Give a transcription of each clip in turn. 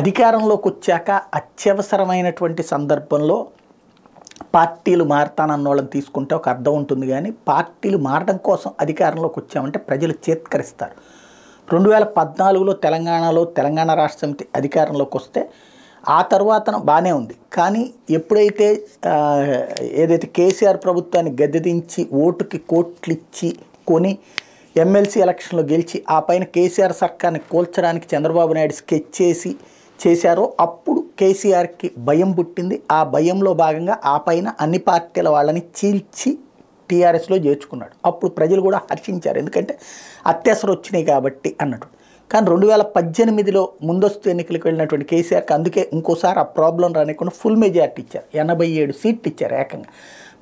అధికారంలోకి వచ్చాక అత్యవసరమైనటువంటి సందర్భంలో పార్టీలు వాళ్ళని తీసుకుంటే ఒక అర్థం ఉంటుంది కానీ పార్టీలు మారడం కోసం అధికారంలోకి వచ్చామంటే ప్రజలు చేత్కరిస్తారు రెండు వేల పద్నాలుగులో తెలంగాణలో తెలంగాణ రాష్ట్ర సమితి అధికారంలోకి వస్తే ఆ తర్వాత బాగానే ఉంది కానీ ఎప్పుడైతే ఏదైతే కేసీఆర్ ప్రభుత్వాన్ని గద్దెదించి ఓటుకి కోట్లిచ్చి కొని ఎమ్మెల్సీ ఎలక్షన్లో గెలిచి ఆ పైన కేసీఆర్ సర్కార్ని కూల్చడానికి చంద్రబాబు నాయుడు స్కెచ్ చేసి చేశారో అప్పుడు కేసీఆర్కి భయం పుట్టింది ఆ భయంలో భాగంగా ఆ పైన అన్ని పార్టీల వాళ్ళని చీల్చి టీఆర్ఎస్లో చేర్చుకున్నాడు అప్పుడు ప్రజలు కూడా హర్షించారు ఎందుకంటే అత్యవసరం వచ్చినాయి కాబట్టి అన్నట్టు కానీ రెండు వేల పద్దెనిమిదిలో ముందస్తు ఎన్నికలకు వెళ్ళినటువంటి కేసీఆర్కి అందుకే ఇంకోసారి ఆ ప్రాబ్లం రానికుండా ఫుల్ మెజార్టీ ఇచ్చారు ఎనభై ఏడు సీట్లు ఇచ్చారు ఏకంగా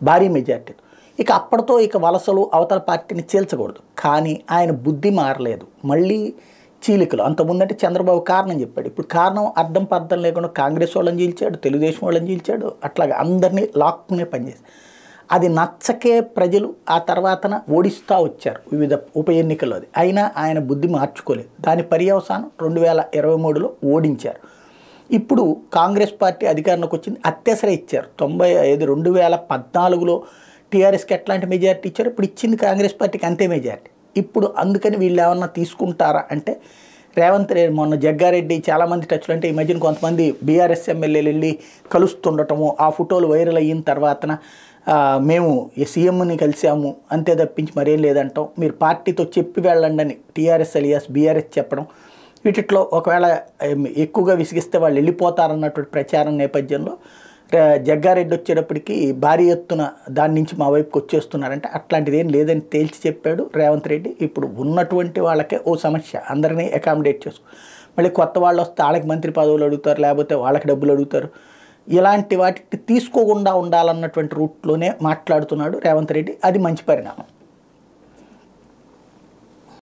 భారీ మెజార్టీ ఇక అప్పటితో ఇక వలసలు అవతల పార్టీని చీల్చకూడదు కానీ ఆయన బుద్ధి మారలేదు మళ్ళీ చీలికలు అంతకుముందంటే చంద్రబాబు కారణం చెప్పాడు ఇప్పుడు కారణం అర్థం పర్థం లేకుండా కాంగ్రెస్ వాళ్ళని చీల్చాడు తెలుగుదేశం వాళ్ళని చీల్చాడు అట్లాగే అందరినీ లాక్కునే పనిచేసి అది నచ్చకే ప్రజలు ఆ తర్వాతన ఓడిస్తూ వచ్చారు వివిధ ఉప ఎన్నికల్లో అది అయినా ఆయన బుద్ధి మార్చుకోలేదు దాని పర్యవసానం రెండు వేల ఇరవై మూడులో ఓడించారు ఇప్పుడు కాంగ్రెస్ పార్టీ అధికారంలోకి వచ్చింది అత్యసర ఇచ్చారు తొంభై ఐదు రెండు వేల పద్నాలుగులో టీఆర్ఎస్కి ఎట్లాంటి మెజారిటీ ఇచ్చారు ఇప్పుడు ఇచ్చింది కాంగ్రెస్ పార్టీకి అంతే మెజారిటీ ఇప్పుడు అందుకని వీళ్ళు ఏమన్నా తీసుకుంటారా అంటే రేవంత్ రెడ్డి మొన్న జగ్గారెడ్డి చాలామంది టచ్లు అంటే ఈ మధ్యన కొంతమంది బీఆర్ఎస్ ఎమ్మెల్యేలు వెళ్ళి కలుస్తుండటము ఆ ఫోటోలు వైరల్ అయిన తర్వాతన మేము సీఎంని కలిసాము అంతే తప్పించి మరేం లేదంటాం మీరు పార్టీతో చెప్పి వెళ్ళండి అని టీఆర్ఎస్ అలియాస్ బీఆర్ఎస్ చెప్పడం వీటిలో ఒకవేళ ఎక్కువగా విసిగిస్తే వాళ్ళు వెళ్ళిపోతారన్నటువంటి ప్రచారం నేపథ్యంలో జగ్గారెడ్డి వచ్చేటప్పటికి భారీ ఎత్తున దాని నుంచి మా వైపుకి వచ్చేస్తున్నారంటే అట్లాంటిది ఏం లేదని తేల్చి చెప్పాడు రేవంత్ రెడ్డి ఇప్పుడు ఉన్నటువంటి వాళ్ళకే ఓ సమస్య అందరినీ అకామిడేట్ చేసుకో మళ్ళీ కొత్త వాళ్ళు వస్తే వాళ్ళకి మంత్రి పదవులు అడుగుతారు లేకపోతే వాళ్ళకి డబ్బులు అడుగుతారు ఇలాంటి వాటికి తీసుకోకుండా ఉండాలన్నటువంటి రూట్లోనే మాట్లాడుతున్నాడు రేవంత్ రెడ్డి అది మంచి పరిణామం